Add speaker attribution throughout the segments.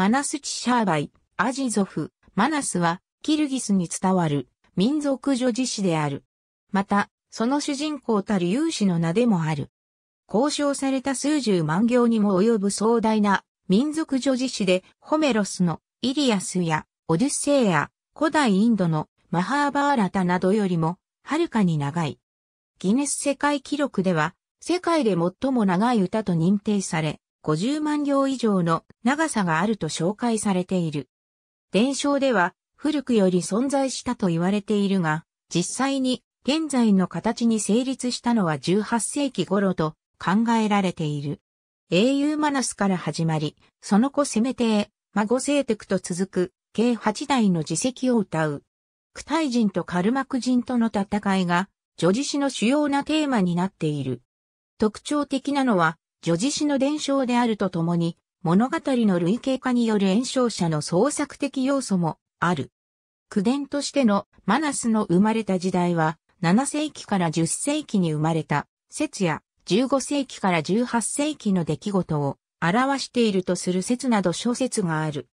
Speaker 1: マナスチシャーバイ、アジゾフ、マナスは、キルギスに伝わる、民族女児詩である。また、その主人公たる勇士の名でもある。交渉された数十万行にも及ぶ壮大な民族女児詩で、ホメロスのイリアスやオデュッセイア、古代インドのマハーバーラタなどよりも、はるかに長い。ギネス世界記録では、世界で最も長い歌と認定され、50万行以上の長さがあると紹介されている。伝承では古くより存在したと言われているが、実際に現在の形に成立したのは18世紀頃と考えられている。英雄マナスから始まり、その子攻めて、孫聖徳と続く計8代の自責を歌う。クタイ人とカルマク人との戦いが、女子史の主要なテーマになっている。特徴的なのは、女児史の伝承であるとともに、物語の類型化による演唱者の創作的要素もある。口伝としてのマナスの生まれた時代は、7世紀から10世紀に生まれた、説や15世紀から18世紀の出来事を表しているとする説など諸説がある。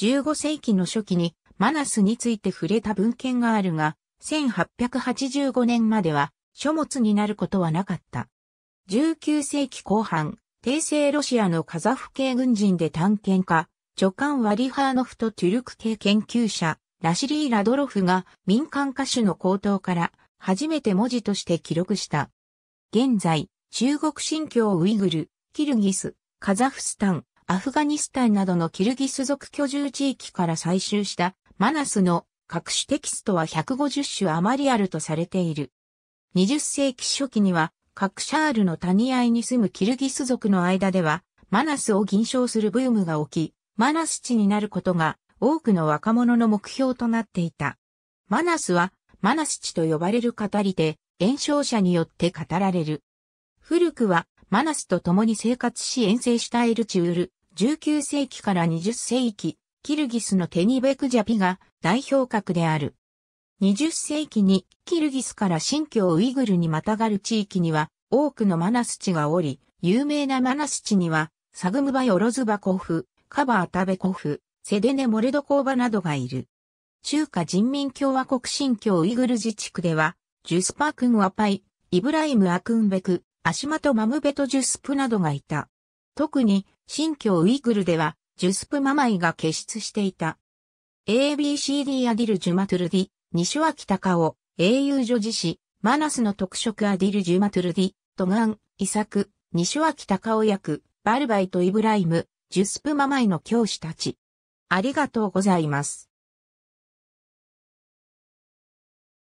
Speaker 1: 15世紀の初期にマナスについて触れた文献があるが、1885年までは書物になることはなかった。19世紀後半、帝政ロシアのカザフ系軍人で探検家、助官ワリハーノフとトゥルク系研究者、ラシリー・ラドロフが民間歌手の高頭から初めて文字として記録した。現在、中国新疆ウイグル、キルギス、カザフスタン、アフガニスタンなどのキルギス族居住地域から採集したマナスの各種テキストは150種余りあるとされている。20世紀初期にはカクシャールの谷合に住むキルギス族の間では、マナスを吟唱するブームが起き、マナス地になることが多くの若者の目標となっていた。マナスは、マナス地と呼ばれる語りで、演唱者によって語られる。古くは、マナスと共に生活し遠征したエルチュール、19世紀から20世紀、キルギスのテニベクジャピが代表格である。20世紀にキルギスから新疆ウイグルにまたがる地域には多くのマナス地がおり、有名なマナス地にはサグムバヨロズバコフ、カバータベコフ、セデネモレドコーバなどがいる。中華人民共和国新疆ウイグル自治区では、ジュスパークンワパイ、イブライムアクンベク、アシマトマムベトジュスプなどがいた。特に新疆ウイグルでは、ジュスプママイが結出していた。ABCD アディルジュマトゥルディ、西脇隆夫、英雄女子師、マナスの特色アディル・ジュマトゥルディ、トガン、イサク、西脇隆夫役、バルバイト・イブライム、ジュスプママイの教師たち。ありがとうございます。